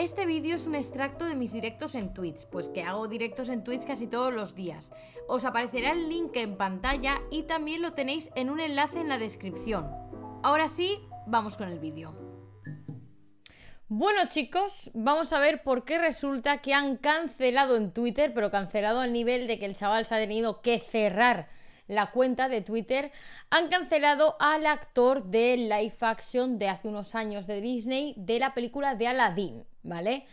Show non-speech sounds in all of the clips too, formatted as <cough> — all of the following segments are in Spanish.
Este vídeo es un extracto de mis directos en Twitch, pues que hago directos en Twitch casi todos los días. Os aparecerá el link en pantalla y también lo tenéis en un enlace en la descripción. Ahora sí, vamos con el vídeo. Bueno chicos, vamos a ver por qué resulta que han cancelado en Twitter, pero cancelado al nivel de que el chaval se ha tenido que cerrar la cuenta de Twitter, han cancelado al actor de Life action de hace unos años de Disney de la película de Aladdin, ¿vale?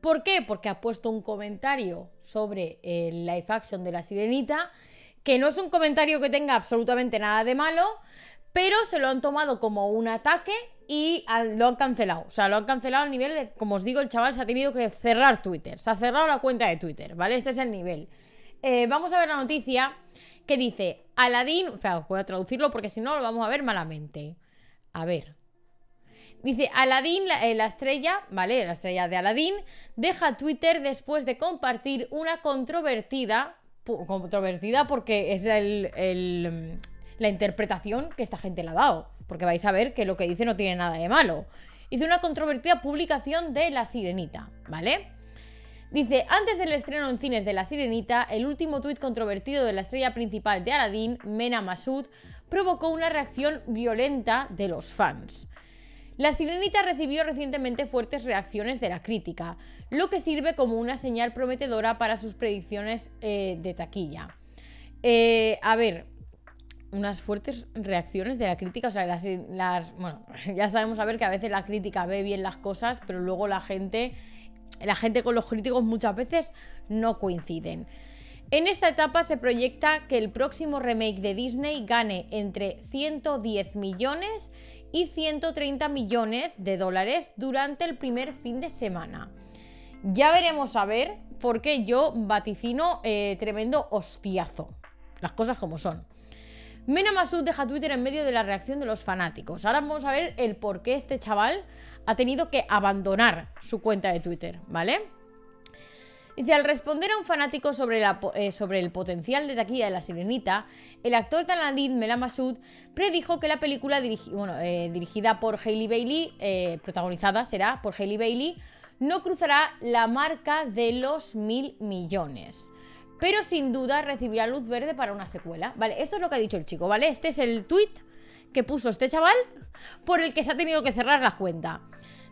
¿Por qué? Porque ha puesto un comentario sobre el live action de la sirenita, que no es un comentario que tenga absolutamente nada de malo, pero se lo han tomado como un ataque y lo han cancelado. O sea, lo han cancelado al nivel de, como os digo, el chaval se ha tenido que cerrar Twitter. Se ha cerrado la cuenta de Twitter, ¿vale? Este es el nivel. Eh, vamos a ver la noticia que dice, Aladín, voy a traducirlo porque si no lo vamos a ver malamente. A ver. Dice, Aladín, eh, la, estrella, ¿vale? La estrella de Aladín, deja Twitter después de compartir una controvertida, controvertida porque es mm, la interpretación que esta gente le ha dado, porque vais a ver que lo que dice no tiene nada de malo. Hizo una controvertida publicación de La Sirenita, ¿vale? Dice, antes del estreno en cines de La Sirenita, el último tuit controvertido de la estrella principal de Aladdin, Mena Masud, provocó una reacción violenta de los fans. La Sirenita recibió recientemente fuertes reacciones de la crítica, lo que sirve como una señal prometedora para sus predicciones eh, de taquilla. Eh, a ver, unas fuertes reacciones de la crítica. O sea, las, las, bueno, <laughs> ya sabemos a ver que a veces la crítica ve bien las cosas, pero luego la gente la gente con los críticos muchas veces no coinciden. En esta etapa se proyecta que el próximo remake de Disney gane entre 110 millones y 130 millones de dólares durante el primer fin de semana. Ya veremos a ver, por qué yo vaticino eh, tremendo hostiazo. Las cosas como son. Mena Masud deja Twitter en medio de la reacción de los fanáticos. Ahora vamos a ver el por qué este chaval ha tenido que abandonar su cuenta de Twitter, ¿vale? Dice, al responder a un fanático sobre, eh, el potencial de taquilla de La Sirenita, el actor Taladid Mela Masud predijo que la película eh, dirigida por Hailey Bailey, eh, protagonizada será por Hailey Bailey, no cruzará la marca de los mil millones pero sin duda recibirá luz verde para una secuela. Vale, esto es lo que ha dicho el chico, ¿vale? Este es el tweet que puso este chaval por el que se ha tenido que cerrar la cuenta.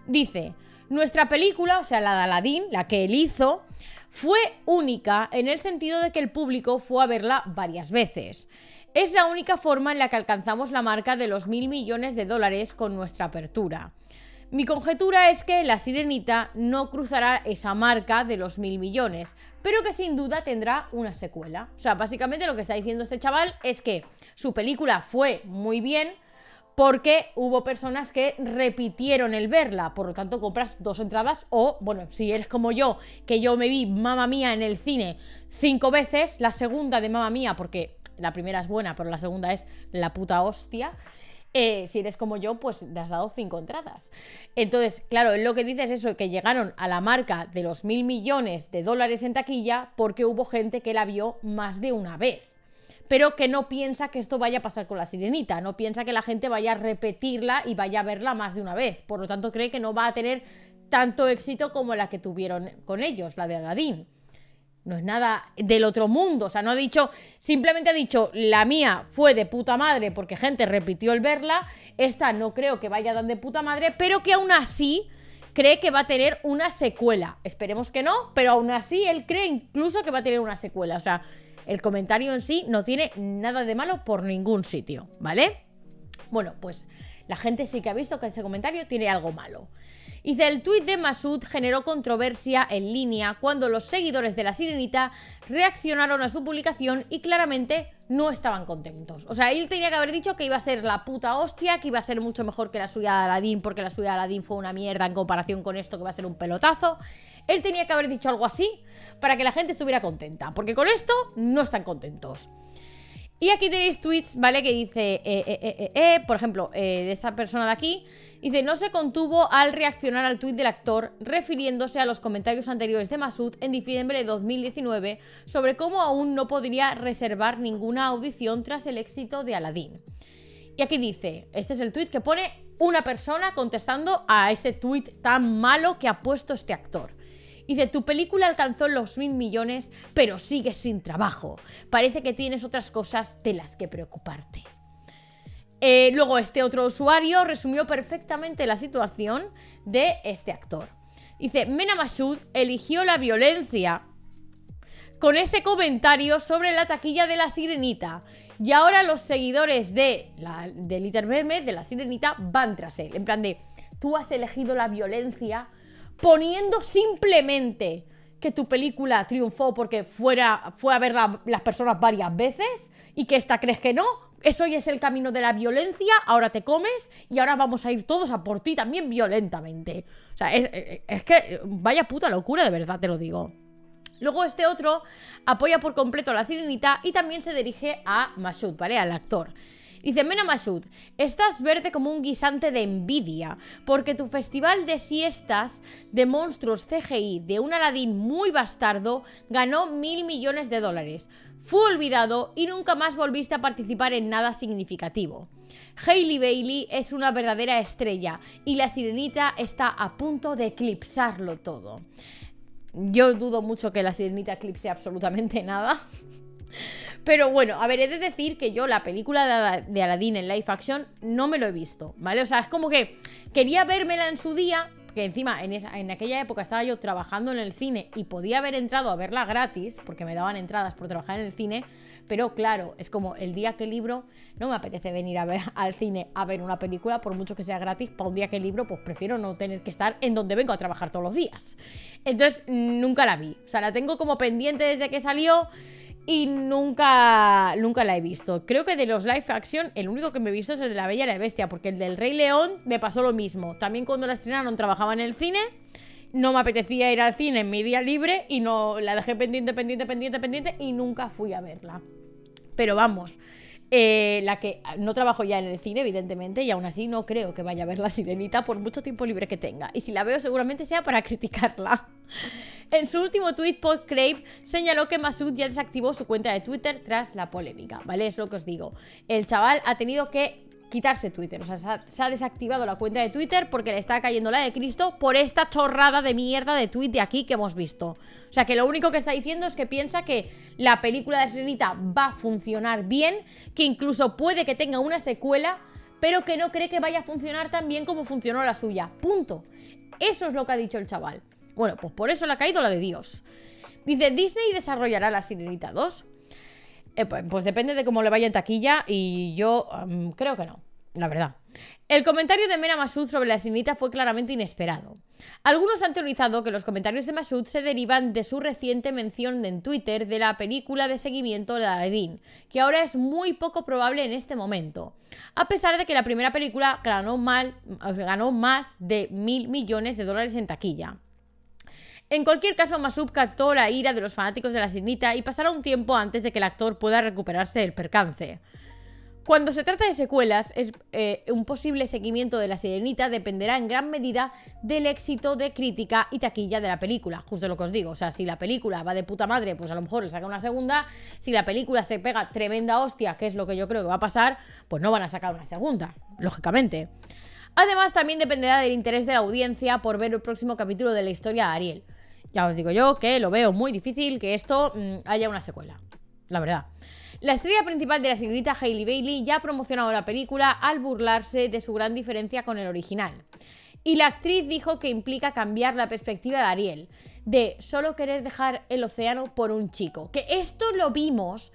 Dice, nuestra película, o sea, la de Aladdin, la que él hizo, fue única en el sentido de que el público fue a verla varias veces. Es la única forma en la que alcanzamos la marca de los mil millones de dólares con nuestra apertura. Mi conjetura es que la sirenita no cruzará esa marca de los mil millones, pero que sin duda tendrá una secuela. O sea, básicamente lo que está diciendo este chaval es que su película fue muy bien porque hubo personas que repitieron el verla, por lo tanto compras dos entradas o, bueno, si eres como yo, que yo me vi Mamma Mía en el cine cinco veces, la segunda de Mamma Mía porque la primera es buena, pero la segunda es la puta hostia. Eh, si eres como yo, pues le has dado cinco entradas. Entonces, claro, lo que dice es eso, que llegaron a la marca de los mil millones de dólares en taquilla porque hubo gente que la vio más de una vez. Pero que no piensa que esto vaya a pasar con la sirenita, no piensa que la gente vaya a repetirla y vaya a verla más de una vez. Por lo tanto, cree que no va a tener tanto éxito como la que tuvieron con ellos, la de Aladdin no es nada del otro mundo. O sea, no ha dicho, simplemente ha dicho, la mía fue de puta madre porque gente repitió el verla, esta no creo que vaya tan de puta madre, pero que aún así cree que va a tener una secuela. Esperemos que no, pero aún así él cree incluso que va a tener una secuela. O sea, el comentario en sí no tiene nada de malo por ningún sitio, ¿vale? Bueno, pues la gente sí que ha visto que ese comentario tiene algo malo. Y el tuit de Masud generó controversia en línea cuando los seguidores de la sirenita reaccionaron a su publicación y claramente no estaban contentos. O sea, él tenía que haber dicho que iba a ser la puta hostia, que iba a ser mucho mejor que la suya de Aladdin, porque la suya de Aladdin fue una mierda en comparación con esto, que va a ser un pelotazo. Él tenía que haber dicho algo así para que la gente estuviera contenta, porque con esto no están contentos. Y aquí tenéis tweets, ¿vale? Que dice, eh, eh, eh, por ejemplo, de esta persona de aquí, dice, no se contuvo al reaccionar al tuit del actor refiriéndose a los comentarios anteriores de Masud en diciembre de 2019 sobre cómo aún no podría reservar ninguna audición tras el éxito de Aladdin. Y aquí dice, este es el tuit que pone una persona contestando a ese tuit tan malo que ha puesto este actor. Dice, tu película alcanzó los mil millones, pero sigues sin trabajo. Parece que tienes otras cosas de las que preocuparte. Eh, luego este otro usuario resumió perfectamente la situación de este actor. Dice, Mena eligió la violencia con ese comentario sobre la taquilla de la sirenita. Y ahora los seguidores de, la, de Little de la sirenita, van tras él. En plan de, tú has elegido la violencia poniendo simplemente que tu película triunfó porque fuera, fue a ver las personas varias veces y que esta crees que no. Eso ya es el camino de la violencia, ahora te comes y ahora vamos a ir todos a por ti también violentamente. O sea, es, que vaya puta locura, de verdad te lo digo. Luego este otro apoya por completo a la sirenita y también se dirige a Mashut, ¿vale? Al actor. Dice Mena Masud, estás verde como un guisante de envidia, porque tu festival de siestas de monstruos CGI de un Aladín muy bastardo ganó mil millones de dólares. Fue olvidado y nunca más volviste a participar en nada significativo. Hailey Bailey es una verdadera estrella y la sirenita está a punto de eclipsarlo todo. Yo dudo mucho que la sirenita eclipse absolutamente nada. Pero bueno, a ver, he de decir que yo la película de Aladdin en live action no me lo he visto, ¿vale? O sea, es como que quería vérmela en su día, que encima en, esa, en aquella época estaba yo trabajando en el cine y podía haber entrado a verla gratis, porque me daban entradas por trabajar en el cine, pero claro, es como el día que libro, no me apetece venir a ver al cine a ver una película, por mucho que sea gratis, para un día que libro, pues prefiero no tener que estar en donde vengo a trabajar todos los días. Entonces, nunca la vi. O sea, la tengo como pendiente desde que salió. Y nunca, nunca la he visto. Creo que de los live action, el único que me he visto es el de La Bella y la Bestia, porque el del Rey León me pasó lo mismo. También cuando la estrenaron trabajaba en el cine, no me apetecía ir al cine en mi día libre y no la dejé pendiente, pendiente, pendiente, pendiente y nunca fui a verla. Pero vamos, eh, la que ah, no trabajo ya en el cine, evidentemente, y aún así no creo que vaya a ver la sirenita por mucho tiempo libre que tenga. Y si la veo, seguramente sea para <laughs> criticarla. En su último tweet, Paul Crave señaló que Masud ya desactivó su cuenta de Twitter tras la polémica, ¿vale? Es lo que os digo. El chaval ha tenido que quitarse Twitter. O sea, se ha, desactivado la cuenta de Twitter porque le está cayendo la de Cristo por esta chorrada de mierda de tweet de aquí que hemos visto. O sea, que lo único que está diciendo es que piensa que la película de Sirenita va a funcionar bien, que incluso puede que tenga una secuela, pero que no cree que vaya a funcionar tan bien como funcionó la suya. Punto. Eso es lo que ha dicho el chaval. Bueno, pues por eso le ha caído la de Dios. Dice, Disney desarrollará la Sirenita 2 eh, pues, pues, depende de cómo le vaya en taquilla y yo mm, creo que no la verdad. El comentario de Mena Masud sobre la signita fue claramente inesperado. Algunos han teorizado que los comentarios de Masud se derivan de su reciente mención en Twitter de la película de seguimiento de Aladdin, que ahora es muy poco probable en este momento, a pesar de que la primera película ganó, más de mil millones de dólares en taquilla. En cualquier caso, Masud captó la ira de los fanáticos de la signita y pasará un tiempo antes de que el actor pueda recuperarse del percance. Cuando se trata de secuelas, es, eh, un posible seguimiento de La Sirenita dependerá en gran medida del éxito de crítica y taquilla de la película, justo lo que os digo. O sea, si la película va de puta madre, pues a lo mejor le saca una segunda. Si la película se pega tremenda hostia, que es lo que yo creo que va a pasar, pues no van a sacar una segunda, lógicamente. Además, también dependerá del interés de la audiencia por ver el próximo capítulo de la historia de Ariel. Ya os digo yo que lo veo muy difícil que esto mm, haya una secuela, la verdad. La estrella principal de la señorita Hailey Bailey ya ha promocionado la película al burlarse de su gran diferencia con el original. Y la actriz dijo que implica cambiar la perspectiva de Ariel, de solo querer dejar el océano por un chico. Que esto lo vimos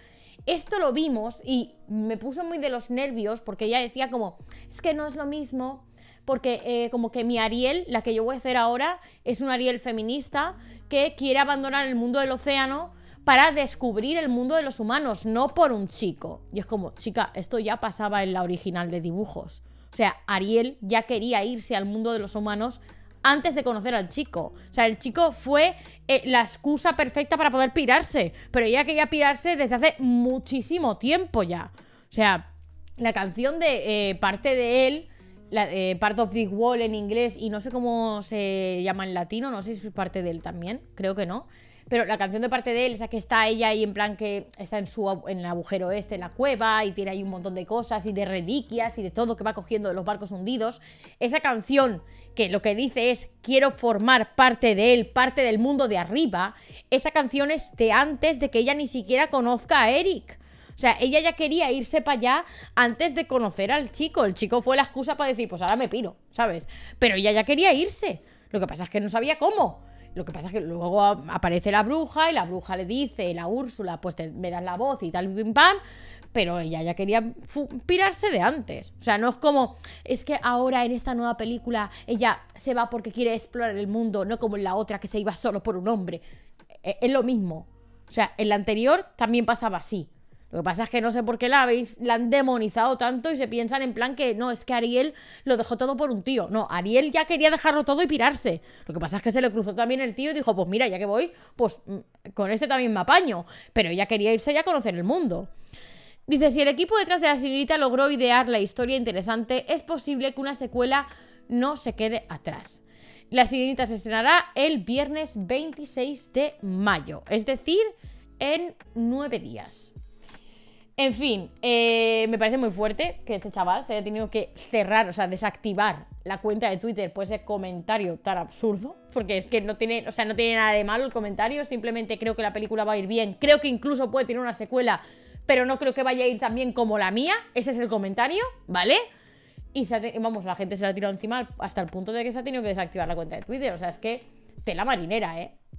esto lo vimos y me puso muy de los nervios porque ella decía como, es que no es lo mismo, porque eh, como que mi Ariel, la que yo voy a hacer ahora, es un Ariel feminista que quiere abandonar el mundo del océano para descubrir el mundo de los humanos, no por un chico. Y es como, chica, esto ya pasaba en la original de dibujos. O sea, Ariel ya quería irse al mundo de los humanos antes de conocer al chico. O sea, el chico fue eh, la excusa perfecta para poder pirarse, pero ella quería pirarse desde hace muchísimo tiempo ya. O sea, la canción de eh, parte de él eh, part of the wall en inglés y no sé cómo se llama en latino, no sé si es parte de él también, creo que no. Pero la canción de parte de él, esa que está ella ahí en plan que está en su en el agujero este, en la cueva, y tiene ahí un montón de cosas y de reliquias y de todo que va cogiendo de los barcos hundidos. Esa canción que lo que dice es quiero formar parte de él, parte del mundo de arriba, esa canción es de antes de que ella ni siquiera conozca a Eric. O sea, ella ya quería irse para allá antes de conocer al chico. El chico fue la excusa para decir, pues ahora me piro, ¿sabes? Pero ella ya quería irse. Lo que pasa es que no sabía cómo. Lo que pasa es que luego aparece la bruja y la bruja le dice, la Úrsula, pues me das la voz y tal, pim pam. Pero ella ya quería pirarse de antes. O sea, no es como, es que ahora en esta nueva película ella se va porque quiere explorar el mundo, no como en la otra que se iba solo por un hombre. E, es lo mismo. O sea, en la anterior también pasaba así. Lo que pasa es que no sé por qué la habéis, la han demonizado tanto y se piensan en plan que no, es que Ariel lo dejó todo por un tío. No, Ariel ya quería dejarlo todo y pirarse. Lo que pasa es que se le cruzó también el tío y dijo, pues mira, ya que voy, pues mm, con este también me apaño. Pero ya quería irse ya a conocer el mundo. Dice, si el equipo detrás de la señorita logró idear la historia interesante, es posible que una secuela no se quede atrás. La Sirenita se estrenará el viernes 26 de mayo, es decir, en nueve días. En fin, eh, me parece muy fuerte que este chaval se haya tenido que cerrar, o sea, desactivar la cuenta de Twitter por ese comentario tan absurdo, porque es que no tiene, o sea, no tiene nada de malo el comentario, simplemente creo que la película va a ir bien, creo que incluso puede tener una secuela, pero no creo que vaya a ir tan bien como la mía, ese es el comentario, ¿vale? Y vamos, la gente se la ha tirado encima hasta el punto de que se ha tenido que desactivar la cuenta de Twitter, o sea, es que tela marinera, ¿eh?